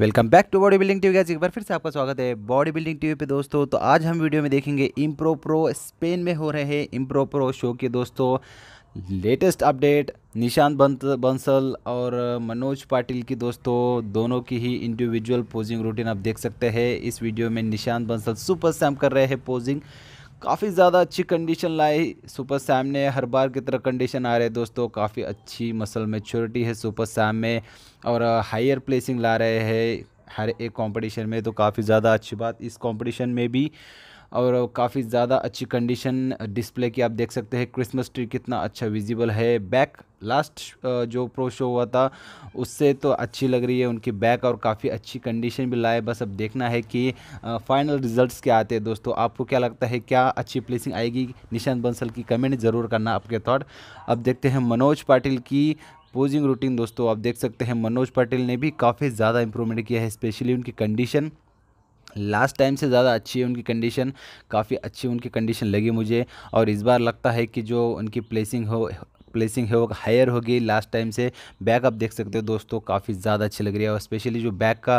welcome back to bodybuilding TV एक बार फिर से आपका स्वागत है बॉडी बिल्डिंग टीवी पे दोस्तों तो आज हम वीडियो में देखेंगे इम्प्रो प्रो स्पेन में हो रहे इम्प्रो प्रो शो के दोस्तों लेटेस्ट अपडेट निशांत बंत बंसल और मनोज पाटिल की दोस्तों दोनों की ही इंडिविजुअल पोजिंग रूटीन आप देख सकते हैं इस वीडियो में निशांत बंसल सुपर सैम कर रहे हैं पोजिंग काफ़ी ज़्यादा अच्छी कंडीशन लाई सुपर सैम ने हर बार की तरह कंडीशन आ रहे दोस्तों काफ़ी अच्छी मसल मेच्योरिटी है सुपर सैम में और हायर प्लेसिंग ला रहे हैं हर एक कंपटीशन में तो काफ़ी ज़्यादा अच्छी बात इस कंपटीशन में भी और काफ़ी ज़्यादा अच्छी कंडीशन डिस्प्ले की आप देख सकते हैं क्रिसमस ट्री कितना अच्छा विजिबल है बैक लास्ट जो प्रो शो हुआ था उससे तो अच्छी लग रही है उनकी बैक और काफ़ी अच्छी कंडीशन भी लाए बस अब देखना है कि फाइनल रिजल्ट्स क्या आते हैं दोस्तों आपको क्या लगता है क्या अच्छी प्लेसिंग आएगी निशांत बंसल की कमेंट ज़रूर करना आपके थाट अब देखते हैं मनोज पाटिल की पोजिंग रूटीन दोस्तों आप देख सकते हैं मनोज पाटिल ने भी काफ़ी ज़्यादा इंप्रूवमेंट किया है स्पेशली उनकी कंडीशन लास्ट टाइम से ज़्यादा अच्छी है उनकी कंडीशन काफ़ी अच्छी उनकी कंडीशन लगी मुझे और इस बार लगता है कि जो उनकी प्लेसिंग हो प्लेसिंग है वो हायर होगी लास्ट टाइम से बैक आप देख सकते हो दोस्तों काफ़ी ज़्यादा अच्छी लग रही है और स्पेशली जो बैक का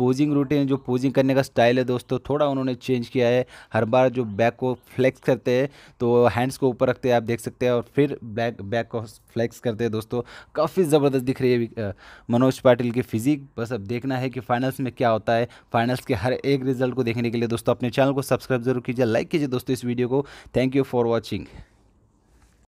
पोजिंग रूटीन जो पोजिंग करने का स्टाइल है दोस्तों थोड़ा उन्होंने चेंज किया है हर बार जो बैक को फ्लैक्स करते हैं तो हैंड्स को ऊपर रखते हैं आप देख सकते हैं और फिर बैक बैक को फ्लैक्स करते हैं दोस्तों काफ़ी ज़बरदस्त दिख रही है मनोज पाटिल की फिजिक बस अब देखना है कि फाइनल्स में क्या होता है फाइनल्स के हर एक रिजल्ट को देखने के लिए दोस्तों अपने चैनल को सब्सक्राइब जरूर कीजिए लाइक कीजिए दोस्तों इस वीडियो को थैंक यू फॉर वॉचिंग